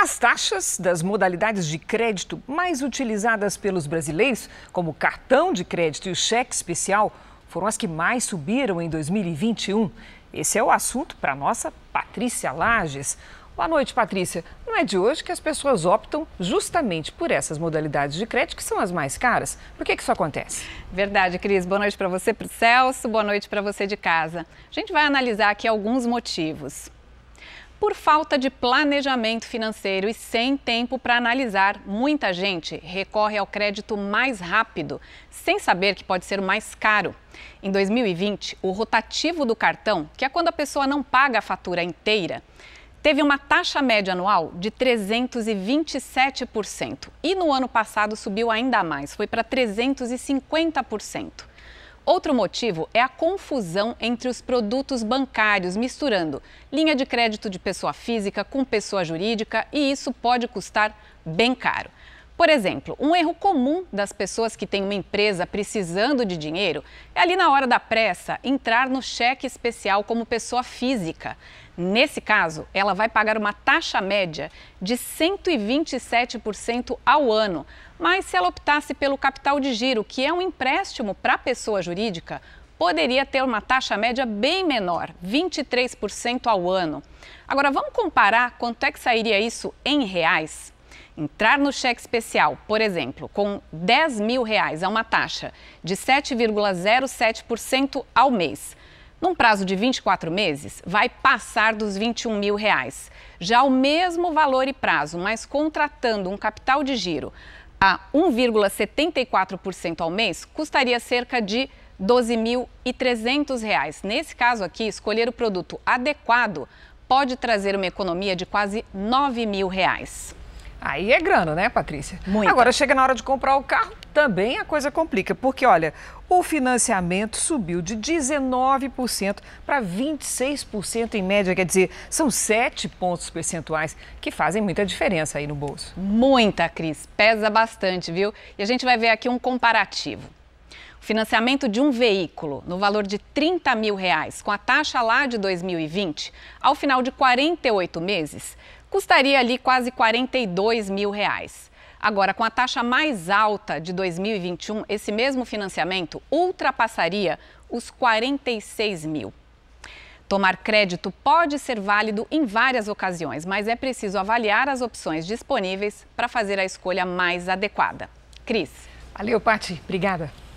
As taxas das modalidades de crédito mais utilizadas pelos brasileiros, como o cartão de crédito e o cheque especial, foram as que mais subiram em 2021. Esse é o assunto para nossa Patrícia Lages. Boa noite, Patrícia. Não é de hoje que as pessoas optam justamente por essas modalidades de crédito que são as mais caras. Por que, que isso acontece? Verdade, Cris. Boa noite para você, para o Celso. Boa noite para você de casa. A gente vai analisar aqui alguns motivos. Por falta de planejamento financeiro e sem tempo para analisar, muita gente recorre ao crédito mais rápido, sem saber que pode ser o mais caro. Em 2020, o rotativo do cartão, que é quando a pessoa não paga a fatura inteira, teve uma taxa média anual de 327% e no ano passado subiu ainda mais, foi para 350%. Outro motivo é a confusão entre os produtos bancários, misturando linha de crédito de pessoa física com pessoa jurídica, e isso pode custar bem caro. Por exemplo, um erro comum das pessoas que têm uma empresa precisando de dinheiro é ali na hora da pressa entrar no cheque especial como pessoa física. Nesse caso, ela vai pagar uma taxa média de 127% ao ano. Mas se ela optasse pelo capital de giro, que é um empréstimo para a pessoa jurídica, poderia ter uma taxa média bem menor, 23% ao ano. Agora, vamos comparar quanto é que sairia isso em reais? entrar no cheque especial, por exemplo, com 10 mil reais a uma taxa de 7,07% ao mês, num prazo de 24 meses, vai passar dos 21 mil reais. Já o mesmo valor e prazo, mas contratando um capital de giro a 1,74% ao mês, custaria cerca de 12.300 reais. Nesse caso aqui, escolher o produto adequado pode trazer uma economia de quase R$ mil reais. Aí é grana, né, Patrícia? Muito. Agora chega na hora de comprar o carro, também a coisa complica, porque olha, o financiamento subiu de 19% para 26% em média, quer dizer, são 7 pontos percentuais que fazem muita diferença aí no bolso. Muita, Cris, pesa bastante, viu? E a gente vai ver aqui um comparativo. O financiamento de um veículo no valor de 30 mil reais, com a taxa lá de 2020, ao final de 48 meses, custaria ali quase 42 mil reais. Agora, com a taxa mais alta de 2021, esse mesmo financiamento ultrapassaria os 46 mil. Tomar crédito pode ser válido em várias ocasiões, mas é preciso avaliar as opções disponíveis para fazer a escolha mais adequada. Cris. Valeu, Pati. Obrigada.